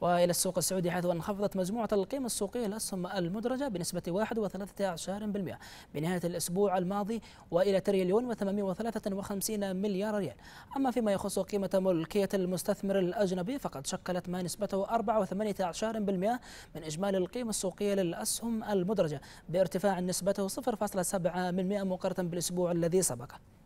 والى السوق السعودي حيث انخفضت مجموعه القيمه السوقيه للاسهم المدرجه بنسبه 1.13% بنهايه الاسبوع الماضي والى تريليون و853 مليار ريال اما فيما يخص قيمه ملكيه المستثمر الاجنبي فقد شكلت ما نسبته 4.18% من اجمالي القيمه السوقيه للاسهم المدرجه بارتفاع نسبته 0.7% مقارنه بالاسبوع الذي سبقه